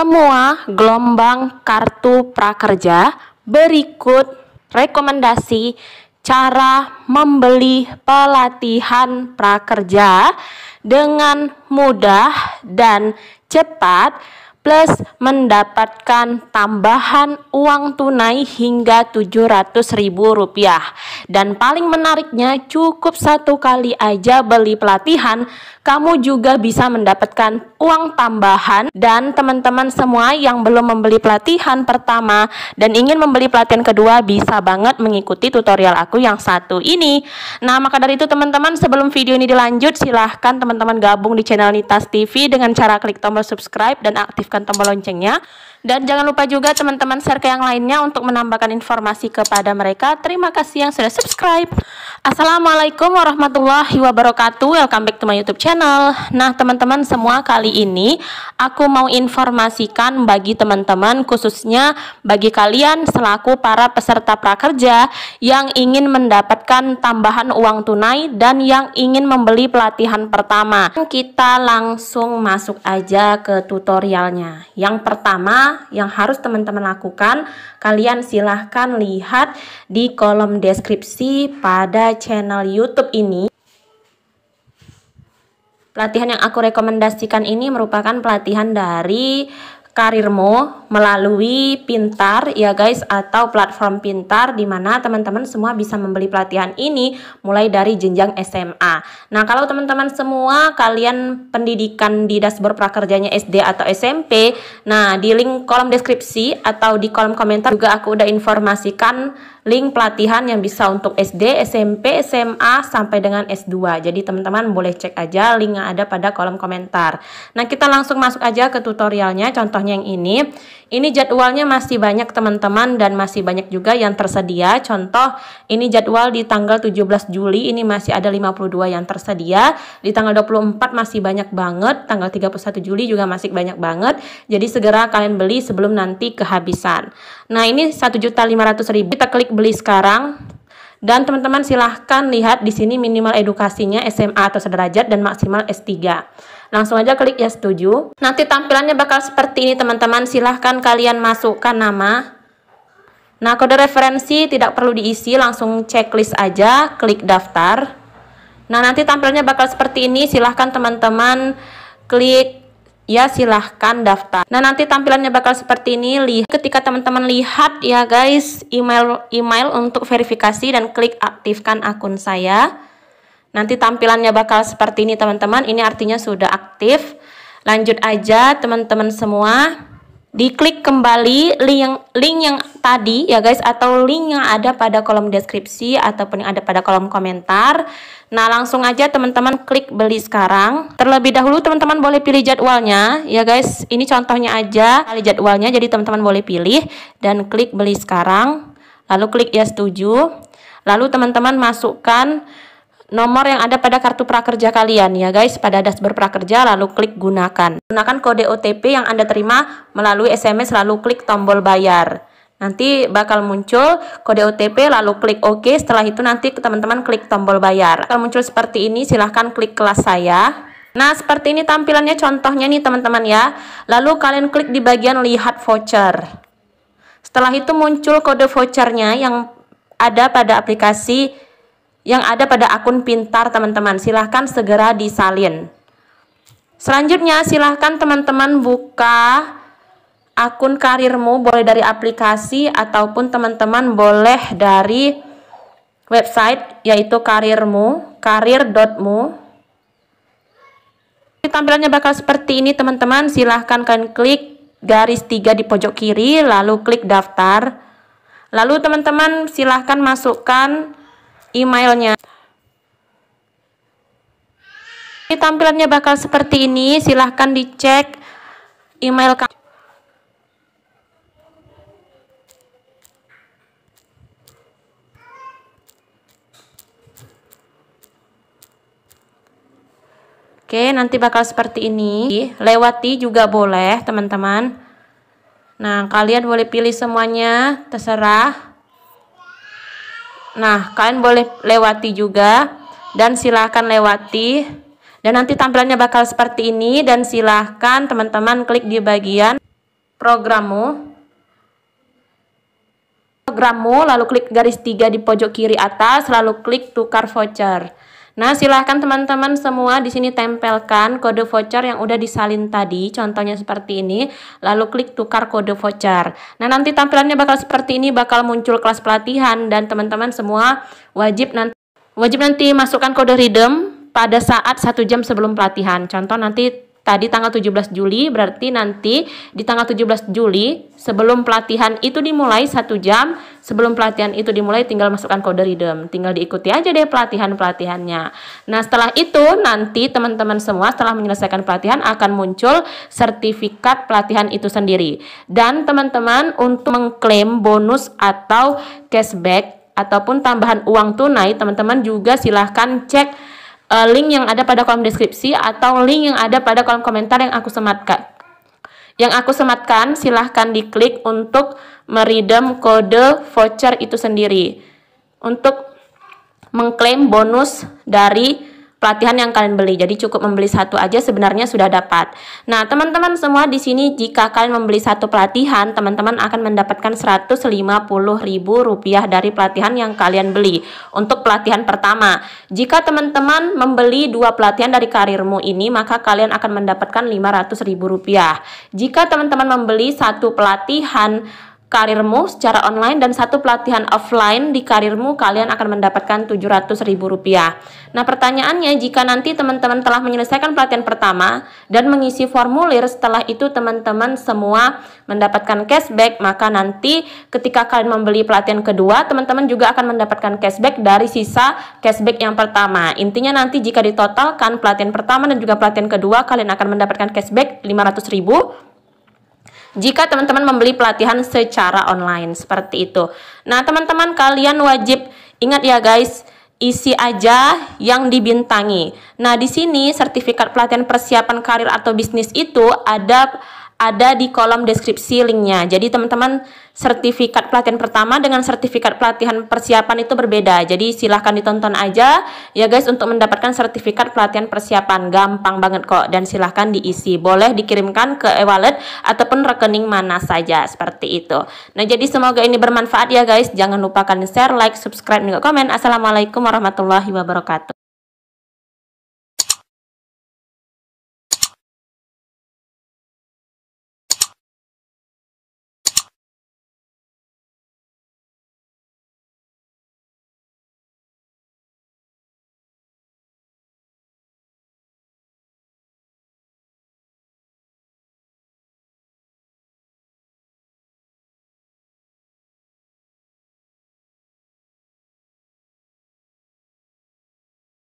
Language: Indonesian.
semua gelombang kartu prakerja berikut rekomendasi cara membeli pelatihan prakerja dengan mudah dan cepat plus mendapatkan tambahan uang tunai hingga Rp700.000 dan paling menariknya cukup satu kali aja beli pelatihan kamu juga bisa mendapatkan uang tambahan dan teman-teman semua yang belum membeli pelatihan pertama dan ingin membeli pelatihan kedua bisa banget mengikuti tutorial aku yang satu ini nah maka dari itu teman-teman sebelum video ini dilanjut silahkan teman-teman gabung di channel Nitas TV dengan cara klik tombol subscribe dan aktif aktifkan tombol loncengnya. Dan jangan lupa juga teman-teman share ke yang lainnya untuk menambahkan informasi kepada mereka. Terima kasih yang sudah subscribe. Assalamualaikum warahmatullahi wabarakatuh. Welcome back to my YouTube channel. Nah, teman-teman semua kali ini aku mau informasikan bagi teman-teman khususnya bagi kalian selaku para peserta prakerja yang ingin mendapatkan tambahan uang tunai dan yang ingin membeli pelatihan pertama. Kita langsung masuk aja ke tutorialnya caranya. Yang pertama yang harus teman-teman lakukan, kalian silahkan lihat di kolom deskripsi pada channel YouTube ini. Pelatihan yang aku rekomendasikan ini merupakan pelatihan dari karirmu melalui Pintar ya guys atau platform Pintar di mana teman-teman semua bisa membeli pelatihan ini mulai dari jenjang SMA. Nah, kalau teman-teman semua kalian pendidikan di dashboard prakerjanya SD atau SMP, nah di link kolom deskripsi atau di kolom komentar juga aku udah informasikan link pelatihan yang bisa untuk SD, SMP, SMA sampai dengan S2. Jadi teman-teman boleh cek aja link yang ada pada kolom komentar. Nah, kita langsung masuk aja ke tutorialnya. Contohnya yang ini. Ini jadwalnya masih banyak teman-teman dan masih banyak juga yang tersedia. Contoh, ini jadwal di tanggal 17 Juli ini masih ada 52 yang tersedia. Di tanggal 24 masih banyak banget, tanggal 31 Juli juga masih banyak banget. Jadi segera kalian beli sebelum nanti kehabisan. Nah, ini 1.500.000 kita klik beli sekarang. Dan teman-teman silahkan lihat di sini minimal edukasinya SMA atau sederajat dan maksimal S3. Langsung aja klik ya setuju. Nanti tampilannya bakal seperti ini teman-teman. Silahkan kalian masukkan nama. Nah kode referensi tidak perlu diisi, langsung checklist aja, klik daftar. Nah nanti tampilannya bakal seperti ini, silahkan teman-teman klik ya silahkan daftar. Nah nanti tampilannya bakal seperti ini. Lihat ketika teman-teman lihat ya guys email email untuk verifikasi dan klik aktifkan akun saya. Nanti tampilannya bakal seperti ini teman-teman. Ini artinya sudah aktif. Lanjut aja teman-teman semua. Diklik kembali link yang, link yang tadi ya guys atau link yang ada pada kolom deskripsi ataupun yang ada pada kolom komentar. Nah, langsung aja teman-teman klik beli sekarang. Terlebih dahulu teman-teman boleh pilih jadwalnya ya guys. Ini contohnya aja kali jadwalnya jadi teman-teman boleh pilih dan klik beli sekarang. Lalu klik ya setuju. Lalu teman-teman masukkan nomor yang ada pada kartu prakerja kalian ya guys pada dashboard prakerja lalu klik gunakan gunakan kode OTP yang anda terima melalui SMS lalu klik tombol bayar nanti bakal muncul kode OTP lalu klik OK setelah itu nanti teman-teman klik tombol bayar kalau muncul seperti ini silahkan klik kelas saya nah seperti ini tampilannya contohnya nih teman-teman ya lalu kalian klik di bagian lihat voucher setelah itu muncul kode vouchernya yang ada pada aplikasi yang ada pada akun pintar teman-teman. Silahkan segera disalin. Selanjutnya silahkan teman-teman buka akun karirmu boleh dari aplikasi ataupun teman-teman boleh dari website yaitu karirmu, karir.mu. Tampilannya bakal seperti ini teman-teman. Silahkan kalian klik garis tiga di pojok kiri lalu klik daftar. Lalu teman-teman silahkan masukkan emailnya. Ini tampilannya bakal seperti ini, silahkan dicek email kamu. Oke, nanti bakal seperti ini. Lewati juga boleh, teman-teman. Nah, kalian boleh pilih semuanya, terserah. Nah, kalian boleh lewati juga dan silahkan lewati. Dan nanti tampilannya bakal seperti ini dan silahkan teman-teman klik di bagian programmu. Programmu, lalu klik garis tiga di pojok kiri atas, lalu klik tukar voucher. Nah, silahkan teman-teman semua di sini tempelkan kode voucher yang udah disalin tadi, contohnya seperti ini, lalu klik tukar kode voucher. Nah, nanti tampilannya bakal seperti ini, bakal muncul kelas pelatihan dan teman-teman semua wajib nanti wajib nanti masukkan kode redeem pada saat satu jam sebelum pelatihan. Contoh nanti tadi tanggal 17 Juli berarti nanti di tanggal 17 Juli sebelum pelatihan itu dimulai satu jam sebelum pelatihan itu dimulai tinggal masukkan kode redeem tinggal diikuti aja deh pelatihan pelatihannya nah setelah itu nanti teman-teman semua setelah menyelesaikan pelatihan akan muncul sertifikat pelatihan itu sendiri dan teman-teman untuk mengklaim bonus atau cashback ataupun tambahan uang tunai teman-teman juga silahkan cek uh, link yang ada pada kolom deskripsi atau link yang ada pada kolom komentar yang aku sematkan. Yang aku sematkan, silahkan diklik untuk meredam kode voucher itu sendiri. Untuk mengklaim bonus dari pelatihan yang kalian beli. Jadi cukup membeli satu aja sebenarnya sudah dapat. Nah, teman-teman semua di sini jika kalian membeli satu pelatihan, teman-teman akan mendapatkan Rp150.000 dari pelatihan yang kalian beli untuk pelatihan pertama. Jika teman-teman membeli dua pelatihan dari karirmu ini, maka kalian akan mendapatkan Rp500.000. Jika teman-teman membeli satu pelatihan karirmu secara online dan satu pelatihan offline di karirmu kalian akan mendapatkan Rp700.000. Nah, pertanyaannya jika nanti teman-teman telah menyelesaikan pelatihan pertama dan mengisi formulir setelah itu teman-teman semua mendapatkan cashback, maka nanti ketika kalian membeli pelatihan kedua, teman-teman juga akan mendapatkan cashback dari sisa cashback yang pertama. Intinya nanti jika ditotalkan pelatihan pertama dan juga pelatihan kedua, kalian akan mendapatkan cashback 500.000 jika teman-teman membeli pelatihan secara online seperti itu. Nah, teman-teman kalian wajib ingat ya guys, isi aja yang dibintangi. Nah, di sini sertifikat pelatihan persiapan karir atau bisnis itu ada ada di kolom deskripsi linknya. Jadi teman-teman sertifikat pelatihan pertama dengan sertifikat pelatihan persiapan itu berbeda. Jadi silahkan ditonton aja ya guys untuk mendapatkan sertifikat pelatihan persiapan. Gampang banget kok dan silahkan diisi. Boleh dikirimkan ke e-wallet ataupun rekening mana saja seperti itu. Nah jadi semoga ini bermanfaat ya guys. Jangan lupakan share, like, subscribe, dan komen. Assalamualaikum warahmatullahi wabarakatuh.